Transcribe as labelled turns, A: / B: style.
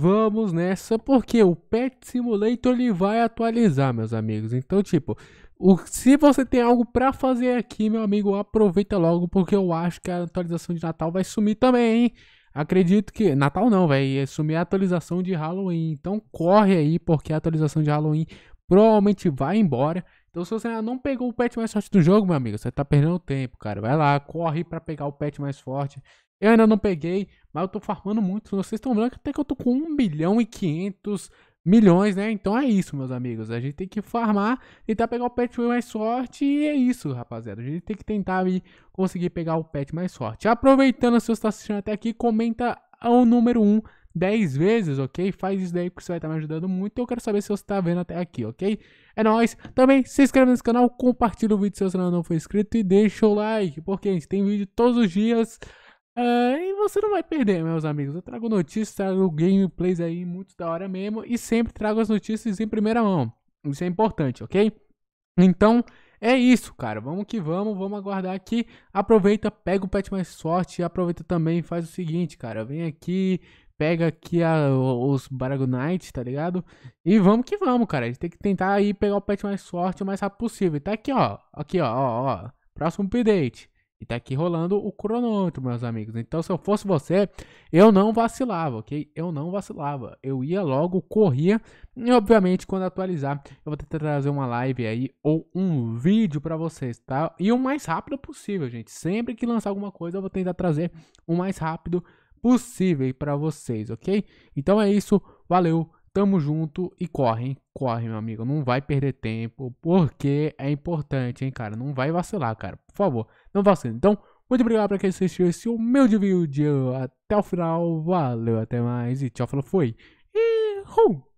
A: vamos nessa, porque o Pet Simulator ele vai atualizar, meus amigos. Então, tipo, o, se você tem algo para fazer aqui, meu amigo, aproveita logo, porque eu acho que a atualização de Natal vai sumir também, hein? Acredito que. Natal não, velho. Ia sumir a atualização de Halloween. Então corre aí, porque a atualização de Halloween provavelmente vai embora. Então, se você ainda não pegou o pet mais forte do jogo, meu amigo, você tá perdendo tempo, cara. Vai lá, corre para pegar o pet mais forte. Eu ainda não peguei, mas eu tô farmando muito. Vocês estão vendo que até que eu tô com 1 bilhão e 500 milhões, né? Então é isso, meus amigos. A gente tem que farmar, tentar pegar o pet mais sorte e é isso, rapaziada. A gente tem que tentar aí, conseguir pegar o pet mais sorte. Aproveitando, se você está assistindo até aqui, comenta o número 1 10 vezes, ok? Faz isso daí porque você vai estar tá me ajudando muito. Eu quero saber se você está vendo até aqui, ok? É nóis. Também se inscreve nesse canal, compartilha o vídeo se você não for inscrito e deixa o like, porque a gente tem vídeo todos os dias. Ah, e você não vai perder, meus amigos. Eu trago notícias, trago gameplays aí muito da hora mesmo. E sempre trago as notícias em primeira mão. Isso é importante, ok? Então, é isso, cara. Vamos que vamos, vamos aguardar aqui. Aproveita, pega o pet mais sorte. Aproveita também faz o seguinte, cara. Vem aqui, pega aqui a, os Baragonites, tá ligado? E vamos que vamos, cara. A gente tem que tentar aí pegar o pet mais sorte o mais rápido possível. tá aqui, ó. Aqui, ó, ó, ó. Próximo update. E tá aqui rolando o cronômetro, meus amigos. Então, se eu fosse você, eu não vacilava, ok? Eu não vacilava. Eu ia logo, corria. E, obviamente, quando atualizar, eu vou tentar trazer uma live aí ou um vídeo para vocês, tá? E o mais rápido possível, gente. Sempre que lançar alguma coisa, eu vou tentar trazer o mais rápido possível para vocês, ok? Então é isso. Valeu. Tamo junto e corre, hein? Corre, meu amigo. Não vai perder tempo, porque é importante, hein, cara? Não vai vacilar, cara. Por favor, não vacile. Então, muito obrigado para quem assistiu esse o meu vídeo. Até o final. Valeu, até mais. E tchau, falou, foi. E... Uh!